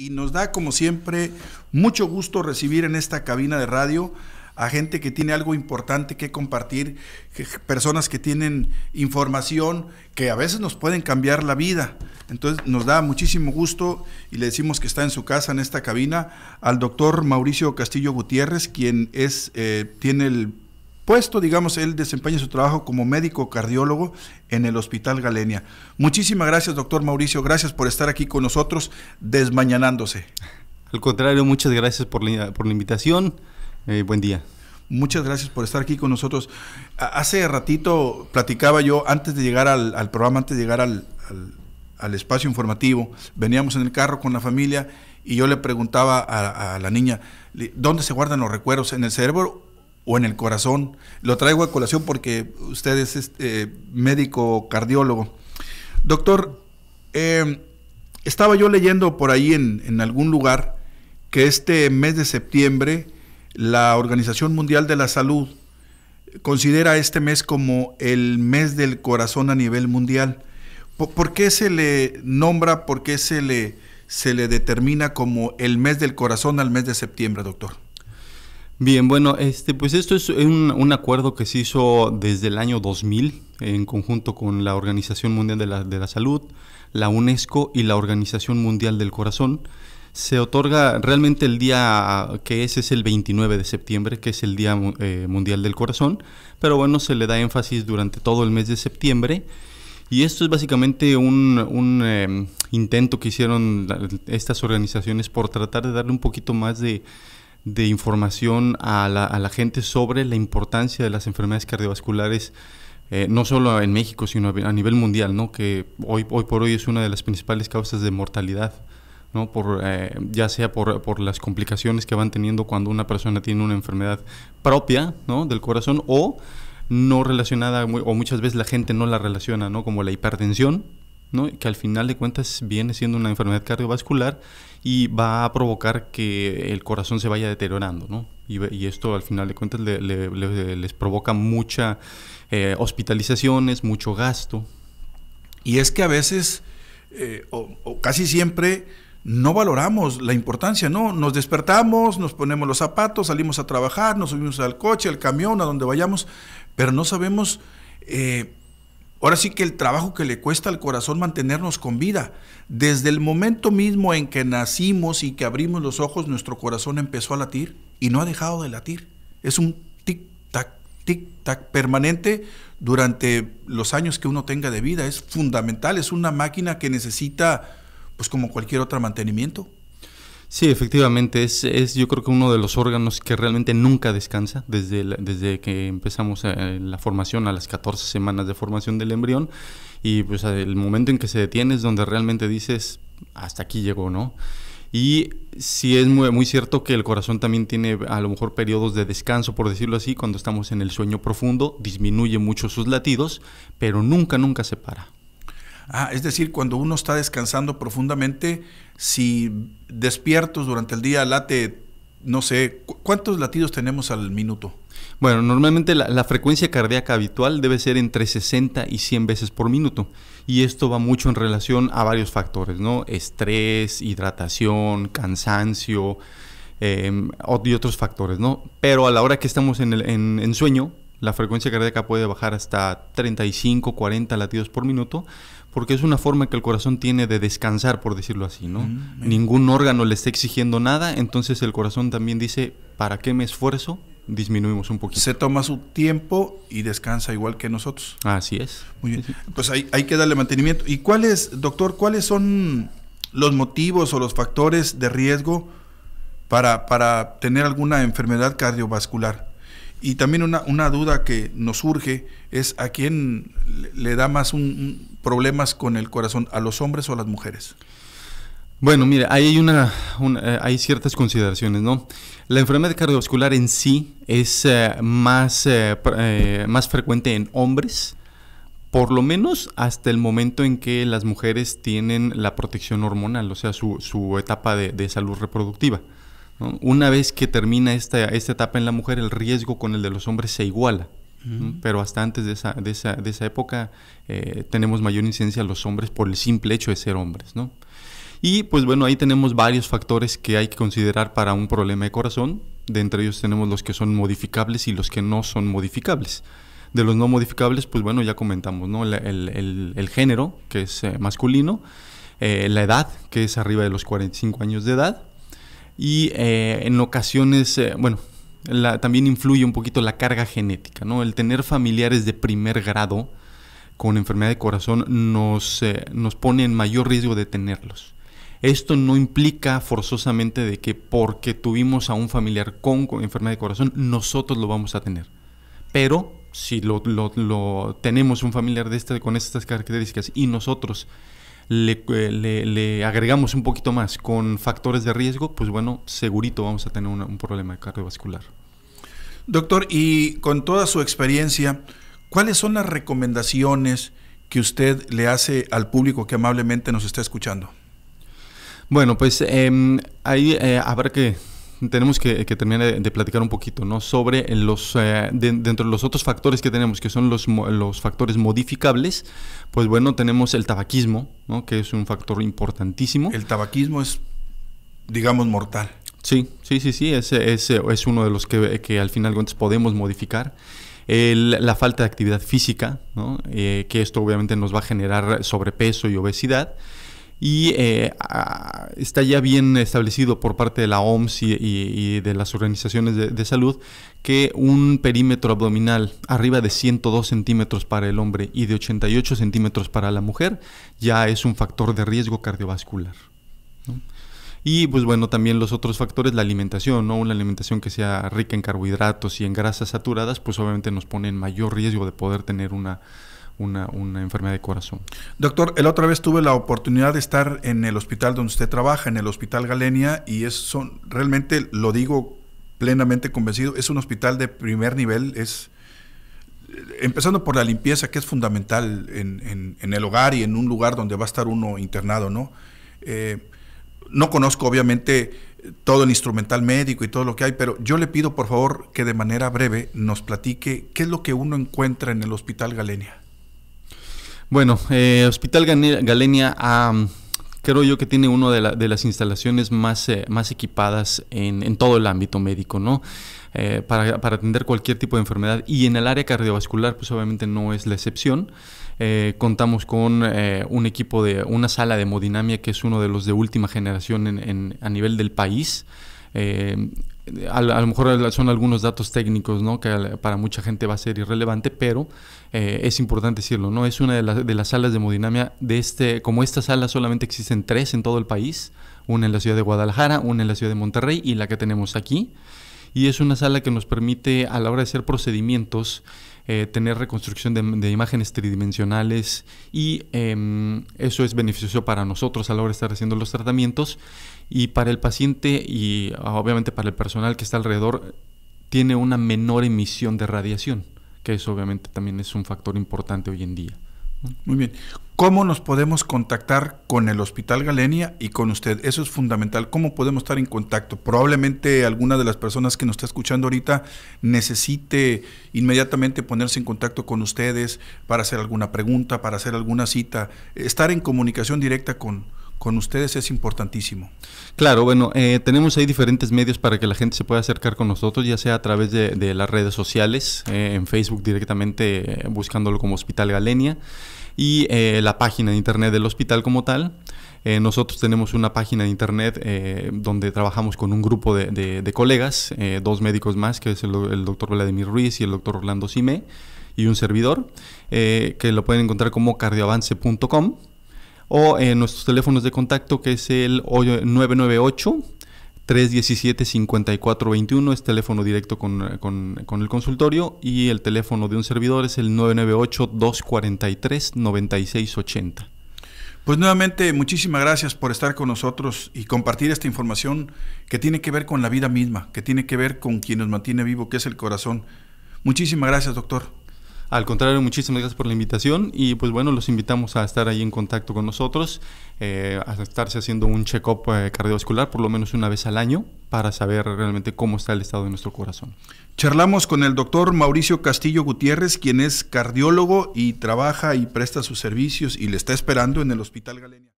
y nos da, como siempre, mucho gusto recibir en esta cabina de radio a gente que tiene algo importante que compartir, personas que tienen información que a veces nos pueden cambiar la vida. Entonces nos da muchísimo gusto y le decimos que está en su casa, en esta cabina, al doctor Mauricio Castillo Gutiérrez, quien es, eh, tiene el puesto, digamos, él desempeña su trabajo como médico cardiólogo en el Hospital Galenia. Muchísimas gracias, doctor Mauricio. Gracias por estar aquí con nosotros desmañanándose. Al contrario, muchas gracias por la, por la invitación. Eh, buen día. Muchas gracias por estar aquí con nosotros. Hace ratito platicaba yo, antes de llegar al, programa, antes de llegar al, espacio informativo, veníamos en el carro con la familia y yo le preguntaba a la niña, ¿dónde se guardan los recuerdos? ¿En el cerebro o en el corazón. Lo traigo a colación porque usted es este, médico cardiólogo. Doctor, eh, estaba yo leyendo por ahí en, algún lugar que este mes de septiembre la Organización Mundial de la Salud considera este mes como el mes del corazón a nivel mundial. ¿Por, por qué se le nombra, por qué se le, se le determina como el mes del corazón al mes de septiembre, doctor? Bien, bueno, este, pues esto es un, acuerdo que se hizo desde el año 2000 en conjunto con la Organización Mundial de la, Salud, la UNESCO y la Organización Mundial del Corazón. Se otorga realmente el día que es, es el 29 de septiembre, que es el Día eh, Mundial del Corazón, pero bueno, se le da énfasis durante todo el mes de septiembre. Y esto es básicamente un, em, intento que hicieron estas organizaciones por tratar de darle un poquito más de de información a la, gente sobre la importancia de las enfermedades cardiovasculares eh, no solo en México, sino a nivel mundial, ¿no? que hoy, hoy por hoy es una de las principales causas de mortalidad, ¿no? por, eh, ya sea por, las complicaciones que van teniendo cuando una persona tiene una enfermedad propia del corazón o no relacionada, o muchas veces la gente no la relaciona, ¿no? como la hipertensión, ¿no? que al final de cuentas viene siendo una enfermedad cardiovascular y va a provocar que el corazón se vaya deteriorando. ¿no? Y, esto al final de cuentas les provoca mucha eh, hospitalizaciones, mucho gasto. Y es que a veces, eh, o, casi siempre, no valoramos la importancia, ¿no? Nos despertamos, nos ponemos los zapatos, salimos a trabajar, nos subimos al coche, al camión, a donde vayamos, pero no sabemos eh, Ahora sí que el trabajo que le cuesta al corazón mantenernos con vida. Desde el momento mismo en que nacimos y que abrimos los ojos, nuestro corazón empezó a latir y no ha dejado de latir. Es un tic-tac, tic-tac permanente durante los años que uno tenga de vida. Es fundamental, es una máquina que necesita, pues como cualquier otro mantenimiento. Sí, efectivamente, es, es yo creo que uno de los órganos que realmente nunca descansa desde, desde que empezamos eh, la formación, a las 14 semanas de formación del embrión, y pues el momento en que se detiene es donde realmente dices, hasta aquí llegó, ¿no? Y sí es muy, muy, cierto que el corazón también tiene a lo mejor periodos de descanso, por decirlo así, cuando estamos en el sueño profundo, disminuye mucho sus latidos, pero nunca, nunca se para. Ah, es decir, cuando uno está descansando profundamente, si despiertos durante el día late, no sé, ¿cuántos latidos tenemos al minuto? Bueno, normalmente la, frecuencia cardíaca habitual debe ser entre 60 y 100 veces por minuto. Y esto va mucho en relación a varios factores, ¿no? Estrés, hidratación, cansancio em, y otros factores, ¿no? Pero a la hora que estamos en, el, en sueño, la frecuencia cardíaca puede bajar hasta 35, 40 latidos por minuto porque es una forma que el corazón tiene de descansar, por decirlo así, ¿no? Mm, Ningún órgano le está exigiendo nada, entonces el corazón también dice, ¿para qué me esfuerzo? Disminuimos un poquito. Se toma su tiempo y descansa igual que nosotros. Así es. Muy bien. Pues hay, hay que darle mantenimiento. ¿Y cuáles, doctor, cuáles son los motivos o los factores de riesgo para, para tener alguna enfermedad cardiovascular? Y también una, duda que nos surge es a quién le da más problemas con el corazón, a los hombres o a las mujeres. Bueno, mire, hay, una, eh, hay ciertas consideraciones, ¿no? La enfermedad cardiovascular en sí es eh, más, eh, más frecuente en hombres, por lo menos hasta el momento en que las mujeres tienen la protección hormonal, o sea, su, etapa de salud reproductiva. Una vez que termina esta, etapa en la mujer, el riesgo con el de los hombres se iguala. Pero hasta antes de esa, época eh, tenemos mayor incidencia a los hombres por el simple hecho de ser hombres, Y pues bueno, ahí tenemos varios factores que hay que considerar para un problema de corazón. De entre ellos tenemos los que son modificables y los que no son modificables. De los no modificables, pues bueno, ya comentamos, El, género, que es eh, masculino, eh, la edad, que es arriba de los 45 años de edad, y eh, en ocasiones, eh, bueno, la, también influye un poquito la carga genética, ¿no? El tener familiares de primer grado con enfermedad de corazón nos, eh, nos pone en mayor riesgo de tenerlos. Esto no implica forzosamente de que porque tuvimos a un familiar con, enfermedad de corazón, nosotros lo vamos a tener. Pero si lo, lo tenemos un familiar de este, con estas características y nosotros eh, le, agregamos un poquito más con factores de riesgo, pues bueno, segurito vamos a tener un problema cardiovascular. Doctor, y con toda su experiencia, ¿cuáles son las recomendaciones que usted le hace al público que amablemente nos está escuchando? Bueno, pues em, ahí a eh, habrá que tenemos que, terminar de, platicar un poquito, ¿no? Sobre los, eh, dentro de los otros factores que tenemos, que son los, los factores modificables, pues bueno, tenemos el tabaquismo, ¿no? Que es un factor importantísimo. El tabaquismo es, digamos, mortal. Sí, sí, sí, sí, ese, es uno de los que, al final podemos modificar. la falta de actividad física, ¿no? Eh, que esto obviamente nos va a generar sobrepeso y obesidad y eh, está ya bien establecido por parte de la OMS y, de las organizaciones de, salud que un perímetro abdominal arriba de 102 centímetros para el hombre y de 88 centímetros para la mujer ya es un factor de riesgo cardiovascular. Y pues bueno, también los otros factores, la alimentación, ¿no? Una alimentación que sea rica en carbohidratos y en grasas saturadas, pues obviamente nos pone en mayor riesgo de poder tener una, una, enfermedad de corazón. Doctor, el otra vez tuve la oportunidad de estar en el hospital donde usted trabaja, en el Hospital Galenia, y es son, realmente lo digo plenamente convencido, es un hospital de primer nivel, es empezando por la limpieza, que es fundamental en, el hogar y en un lugar donde va a estar uno internado, ¿no? Eh, no conozco obviamente todo el instrumental médico y todo lo que hay, pero yo le pido por favor que de manera breve nos platique qué es lo que uno encuentra en el Hospital Galenia. Bueno, eh, Hospital Galenia, creo yo que tiene una de, las instalaciones más, eh, más equipadas en, todo el ámbito médico, ¿no? Eh, para, atender cualquier tipo de enfermedad y en el área cardiovascular, pues obviamente no es la excepción. Eh, contamos con un equipo de una sala de hemodinamia que es uno de los de última generación a nivel del país a, lo mejor son algunos datos técnicos, Que para mucha gente va a ser irrelevante, pero eh, es importante decirlo, ¿no? Es una de, de, las salas de hemodinamia de este, como esta sala solamente existen tres en todo el país, una en la ciudad de Guadalajara, una en la ciudad de Monterrey y la que tenemos aquí. Y es una sala que nos permite a la hora de hacer procedimientos eh, tener reconstrucción de, imágenes tridimensionales y em, eso es beneficioso para nosotros a la hora de estar haciendo los tratamientos y para el paciente y ah, obviamente para el personal que está alrededor tiene una menor emisión de radiación, que eso obviamente también es un factor importante hoy en día. Muy bien. ¿Cómo nos podemos contactar con el Hospital Galenia y con usted? Eso es fundamental. ¿Cómo podemos estar en contacto? Probablemente alguna de las personas que nos está escuchando ahorita necesite inmediatamente ponerse en contacto con ustedes para hacer alguna pregunta, para hacer alguna cita, estar en comunicación directa con, con ustedes es importantísimo. Claro, bueno, eh, tenemos ahí diferentes medios para que la gente se pueda acercar con nosotros, ya sea a través de, las redes sociales, eh, en Facebook directamente eh, buscándolo como Hospital Galenia y la página de internet del hospital como tal. nosotros tenemos una página de internet donde trabajamos con un grupo de, colegas, dos médicos más, que es el, doctor Vladimir Ruiz y el doctor Orlando Sime, y un servidor, que lo pueden encontrar como cardioavance.com o en nuestros teléfonos de contacto que es el 998 317-5421 es teléfono directo con, con, con, el consultorio y el teléfono de un servidor es el 998-243-9680. Pues nuevamente, muchísimas gracias por estar con nosotros y compartir esta información que tiene que ver con la vida misma, que tiene que ver con quien nos mantiene vivo, que es el corazón. Muchísimas gracias, doctor. Al contrario, muchísimas gracias por la invitación y pues bueno, los invitamos a estar ahí en contacto con nosotros, eh, a estarse haciendo un check-up eh, cardiovascular por lo menos una vez al año para saber realmente cómo está el estado de nuestro corazón. Charlamos con el doctor Mauricio Castillo Gutiérrez, quien es cardiólogo y trabaja y presta sus servicios y le está esperando en el Hospital Galenia.